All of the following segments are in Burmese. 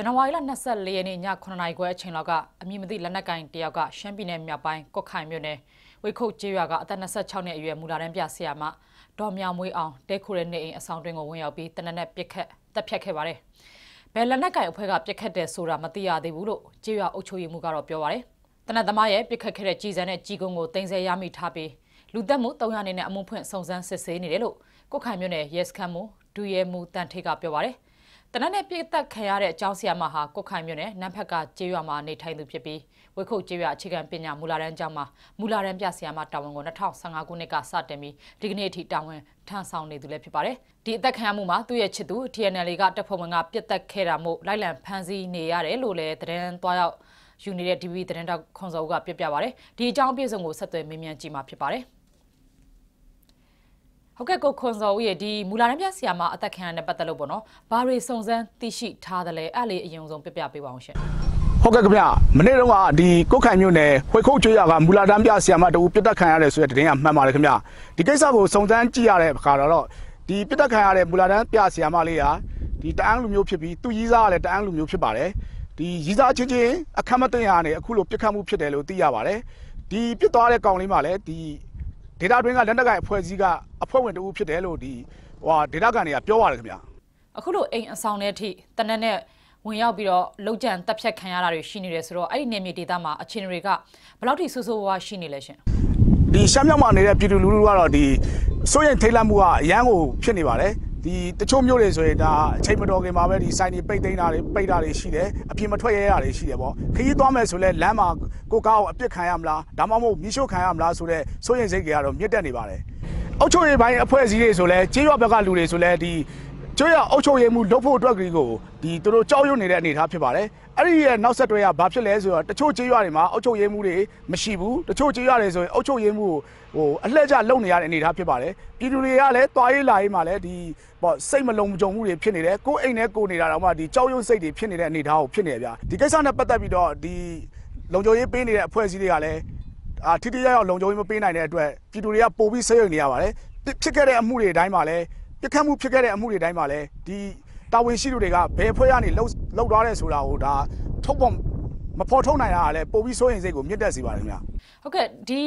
ဇန်နဝါရီလ24ရက်နေ့ည9:00နာရီခွဲအချိန်လောက်ကအမည်မသိလက်နက်ကင်တယောက်ကရှမ်းပြည်နယ်မြောက်ပိုင်းကော့ခိုင်မြို့နယ်ဝိခုတ်ကျေးရွာကအသက်26နှစ်အရွယ်မူလာတန်းပြဆရာမဒေါ်မြောင်မွေးအောင်တဲခိုတဲ့နေအိမ်အဆောင်တွင်းကိုဝင်ရောက်ပြီးတနက်နဲ့ပြစ်ခတ်တပ်ဖြတ်ခဲ့ပါတယ်။ဘယ်လက်နက်ကင်အဖွဲ့ကပြစ်ခတ်တယ်ဆိုတာမသိရသေးဘူးလို့ကျေးရွာအုပ်ချုပ်ရေးမှူးကတော့ပြောပါတယ်။တနက်သမားရဲ့ပြစ်ခတ်ခဲ့တဲ့ကြီးစံနဲ့ကြီးကုန်းကိုတင်ဆက်ရမိထားပြီးလူသက်မှု300နေနဲ့အမှုဖွင့်စုံစမ်းစစ်ဆေးနေတယ်လို့ကုတ်ခိုင်မြို့နယ်ရဲစခန်းမှဒူရဲမှတန်ထေကပြောပါတယ်။တနက်နေ့ပြစ်သက်ခံရတဲ့အကြောင်းဆရာမဟာကုတ်ခိုင်မြို့နယ်နန်းဖက်ကကျေးရွာမှာနေထိုင်သူဖြစ်ပြီးဝိခုတ်ကျေးရွာအခြေခံပညာမူလာတန်းကျောင်းမှာမူလာတန်းပြဆရာမတာဝန်ကို2015ခုနှစ်ကစတင်ပြီးဒီကနေ့အထိတာဝန်ထမ်းဆောင်နေသူလည်းဖြစ်ပါတယ်။ဒီအသက်ခံရမှုမှာသူ့ရဲ့ချစ်သူ TNL ကတပ်ဖွဲ့ဝင်ကပြစ်သက်ခဲ့တာမို့လိုက်လံဖမ်းဆီးနေရတယ်လို့လည်းသတင်းသွားရောက်ယူနေတဲ့ DB သတင်းတောက်ခွန်စောဦးကပြပြပါတယ်။ဒီအကြောင်းအပြည့်အစုံကိုဆက်သွယ်မေးမြန်းကြည့်မှာဖြစ်ပါတယ်။ဟုတ်ကဲ့ကိုခွန်စော်ဦးရဲ့ဒီမူလာရမ်းပြဆီယာမှာအသက်ခံရတဲ့ပတ်သက်လို့ပေါ့နော်ဘာတွေစုံစမ်းသိရှိထားတယ်လဲအဲ့လေအရင်ဆုံးပြပြပေးပါအောင်ရှင်ဟုတ်ကဲ့ခင်ဗျမနေ့တုန်းကဒီကုတ်ခိုင်မြို့နယ်ဝေခုတ်ကျွေးရကမူလာတန်းပြဆီယာမတူပြတ်တက်ခံရတယ်ဆိုတဲ့တင်ကမှန်ပါတယ်ခင်ဗျဒီကိစ္စကိုစုံစမ်းကြည့်ရတဲ့အခါတော့ဒီပြတ်တက်ခံရတဲ့မူလာတန်းပြဆီယာမလေးဟာဒီတန်းလူမျိုးဖြစ်ပြီးသူကြီးစားကလည်းတန်းလူမျိုးဖြစ်ပါတယ်ဒီကြီးစားချင်းချင်းအခက်မတင်ရနဲ့အခုလိုပြစ်ခတ်မှုဖြစ်တယ်လို့သိရပါတယ်ဒီပြစ်သွားတဲ့ကောင်လေးမှလည်းဒီဒေတာတွင်းကလက်နက်ကအဖွဲ့အစည်းကအဖွဲ့ဝင်တဦးဖြစ်တယ်လို့ဒီဟိုဒေတာကန်တွေကပြောပါတယ်ခင်ဗျာအခုလိုအိမ်အဆောင်တဲ့အထိတနက်နဲ့ဝင်ရောက်ပြီးတော့လောက်ကျန်တက်ဖြတ်ခံရတာတွေရှိနေတယ်ဆိုတော့အဲ့ဒီနေမြေဒေသမှာအခြေအနေတွေကဘယ်လောက်ထိဆိုးဆိုးဝါးဝါးရှိနေလဲရှင်ဒီရှမ်းမြောက်မှာနေတဲ့ပြည်သူလူထုကတော့ဒီစိုးရိမ်ထိတ်လန့်မှုကအရန်ကိုဖြစ်နေပါတယ်ဒီတချို့မြို့တွေဆိုရင်ဒါအချိန်မတော်ခင်မှာပဲဒီဆိုင်တွေပိတ်သိမ်းတာတွေပိတ်တာတွေရှိတယ်အပြင်မထွက်ရရတွေရှိတယ်ပေါ့ခရီးသွားမယ်ဆိုလဲလမ်းမှာကိုကားကိုအပြစ်ခံရမလားဒါမှမဟုတ်မိရှို့ခံရမလားဆိုတဲ့စိုးရိမ်စိတ်တွေကတော့မြင့်တက်နေပါတယ်အုတ်ချုပ်ရေးပိုင်းအဖွဲ့အစည်းတွေဆိုလဲကျေးရွာဘက်ကလူတွေဆိုလဲဒီကျွရအုပ်ချုပ်ရေးမှုလုပ်ဖို့အတွက်ကြီးကိုဒီသူတို့ကြောက်ရွံ့နေတဲ့အနေအထားဖြစ်ပါတယ်။အဲ့ဒီရဲ့နောက်ဆက်တွဲကဘာဖြစ်လဲဆိုတော့တချို့ကျွရတွေမှာအုပ်ချုပ်ရေးမှုတွေမရှိဘူး။တချို့ကျွရတွေဆိုရင်အုပ်ချုပ်ရေးမှုကိုဟိုအလှည့်ကျလုပ်နေရတဲ့အနေအထားဖြစ်ပါတယ်။ပြည်သူတွေကလည်းတွားရေးလာရေးမှာလည်းဒီပေါ့စိတ်မလုံးမကြုံမှုတွေဖြစ်နေတယ်။ကိုယ်အိမ်နဲ့ကိုယ်နေတာတော့မှဒီကြောက်ရွံ့စိတ်တွေဖြစ်နေတဲ့အနေအထားကိုဖြစ်နေကြ။ဒီကိစ္စနဲ့ပတ်သက်ပြီးတော့ဒီလုံခြုံရေးပေးနေတဲ့အဖွဲ့အစည်းတွေကလည်းအာထိတိရရောက်လုံခြုံရေးမပေးနိုင်တဲ့အတွက်ပြည်သူတွေကပိုပြီးစိတ်ယုံနေရပါတယ်။ဖြစ်ခဲ့တဲ့အမှုတွေအတိုင်းမှာလည်းပြစ်ခတ်မှုဖြစ်ခဲ့တဲ့အမှုတွေတိုင်းမှာလည်းဒီတာဝန်ရှိသူတွေကဘယ်ဖွဲ့ကနေလှုပ်လှုပ်သွားတယ်ဆိုတာကိုဒါထုတ်ပေါ်မဖော်ထုတ်နိုင်တာကလည်းပုံပြီးစိုးရင်စိတ်ကိုမြင့်တက်စေပါတယ်ခင်ဗျာဟုတ်ကဲ့ဒီ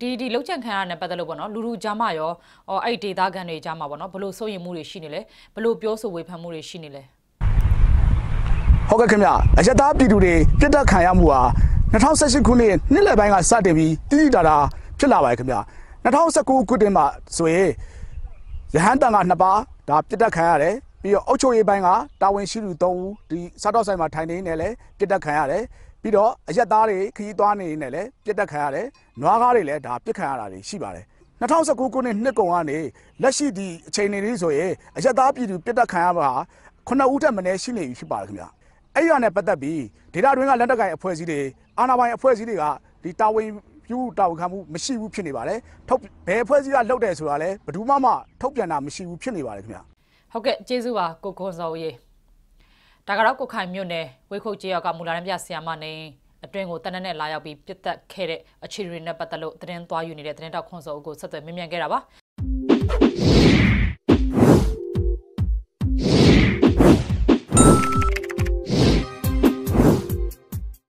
ဒီဒီလောက်ချက်ခံရတဲ့ပတ်သက်လို့ပေါ့နော်လူလူကြားမှာရောဟောအဲ့ဒေတာကန်တွေကြားမှာပေါ့နော်ဘလို့စိုးရင်မှုတွေရှိနေလဲဘလို့ပြောဆိုဝေဖန်မှုတွေရှိနေလဲဟုတ်ကဲ့ခင်ဗျာအရတားပြည်သူတွေပြစ်တက်ခံရမှုဟာ2018ခုနှစ်နှစ်လပိုင်းကစတင်ပြီးတိတိတရာဖြစ်လာပါတယ်ခင်ဗျာ2019ခုနှစ်မှာဆိုရင်ရဟန်းတန်က2ပါးဒါပြစ်တက်ခံရတယ်ပြီးတော့အုတ်ချုပ်ရေးပိုင်းကတာဝန်ရှိသူ3ဦးဒီစားတော့ဆိုင်မှာထိုင်နေနေလဲပြစ်တက်ခံရတယ်ပြီးတော့အရက်သားတွေခရီးသွားနေနေလဲပြစ်တက်ခံရတယ်နွားကားတွေလည်းဒါပြစ်ခံရတာတွေရှိပါတယ်2019ခုနှစ်နှစ်ကုန်ကနေလက်ရှိဒီအချိန်နေလေးဆိုရင်အရက်သားပြည်သူပြစ်တက်ခံရမှာ9ဦးထက်မနည်းရှိနေပြီဖြစ်ပါတယ်ခင်ဗျအဲ့ရနဲ့ပတ်သက်ပြီးဒေတာတွင်းကလက်တကိုင်အဖွဲ့အစည်းတွေအာဏာပိုင်အဖွဲ့အစည်းတွေကဒီတာဝန်ပြုတာဝန်ခံမှုမရှိဘူးဖြစ်နေပါတယ်ထုတ်ဘယ်ဖွဲ့စည်းကလှုပ်တယ်ဆိုတာလည်းဘယ်သူမှမထုတ်ပြန်တာမရှိဘူးဖြစ်နေပါတယ်ခင်ဗျဟုတ်ကဲ့ကျေးဇူးပါကိုခွန်စောဦးရေဒါကတော့ကိုခိုင်မြို့နယ်ဝေခုတ်ကျေးရွာကမူလာရန်ပြဆီယာမနေအတွင်းကိုတနက်နဲ့လာရောက်ပြီးပြစ်တက်ခဲ့တဲ့အခြေအနေနဲ့ပတ်သက်လို့သတင်းသွားယူနေတဲ့သတင်းတောက်ခွန်စောဦးကိုဆက်သွယ်မေးမြန်းခဲ့တာပါ